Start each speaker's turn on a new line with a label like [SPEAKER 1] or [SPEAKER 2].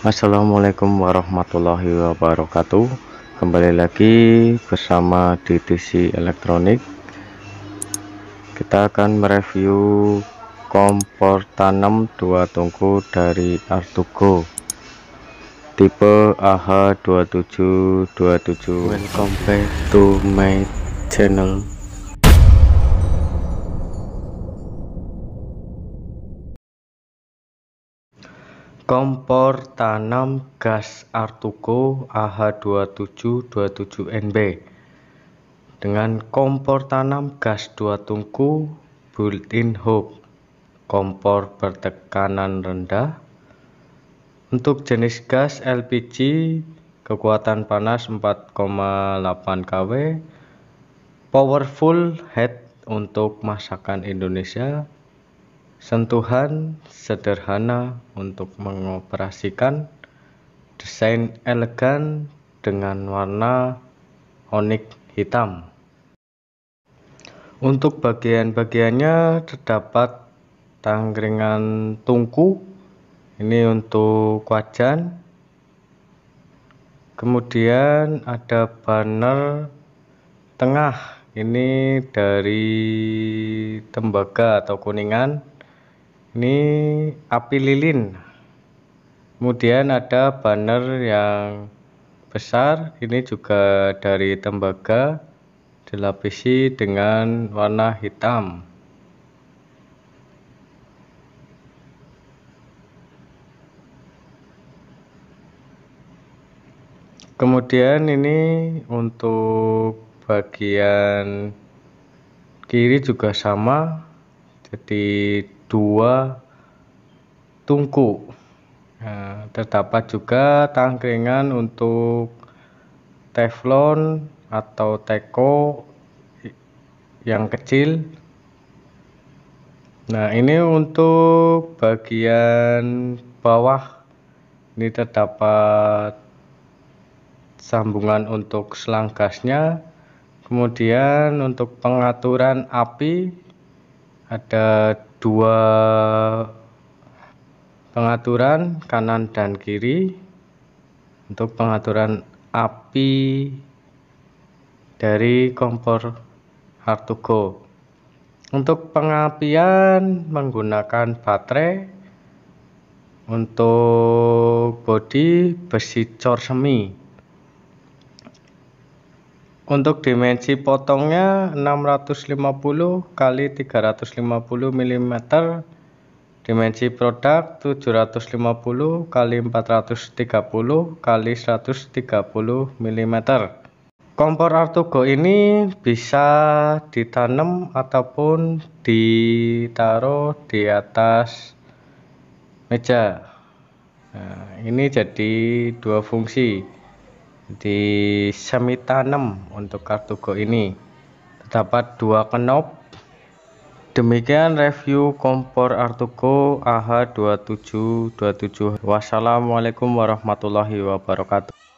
[SPEAKER 1] Assalamualaikum warahmatullahi wabarakatuh kembali lagi bersama DTC elektronik kita akan mereview kompor tanam dua tungku dari Artugo tipe AH2727 welcome back to my channel Kompor tanam gas Artuko AH2727NB dengan kompor tanam gas 2 tungku built-in hub kompor bertekanan rendah untuk jenis gas LPG kekuatan panas 4,8 kW powerful head untuk masakan Indonesia Sentuhan sederhana untuk mengoperasikan desain elegan dengan warna onyx hitam. Untuk bagian-bagiannya terdapat tangkringan tungku, ini untuk wajan. Kemudian ada banner tengah, ini dari tembaga atau kuningan. Ini api lilin. Kemudian ada banner yang besar, ini juga dari tembaga, dilapisi dengan warna hitam. Kemudian ini untuk bagian kiri juga sama jadi dua tungku nah, terdapat juga tangkringan untuk teflon atau teko yang kecil nah ini untuk bagian bawah ini terdapat sambungan untuk selang gasnya kemudian untuk pengaturan api ada dua pengaturan kanan dan kiri untuk pengaturan api dari kompor Hartugo untuk pengapian menggunakan baterai untuk bodi besi cor semi untuk dimensi potongnya 650 kali 350 mm. Dimensi produk 750 kali 430 kali 130 mm. Kompor Artugo ini bisa ditanam ataupun ditaruh di atas meja. Nah, ini jadi dua fungsi di semi tanam untuk kartu go ini terdapat dua kenop demikian review kompor Artuko AH2727 wassalamualaikum warahmatullahi wabarakatuh